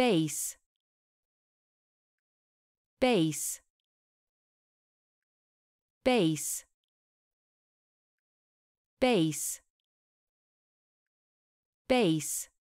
base base base base base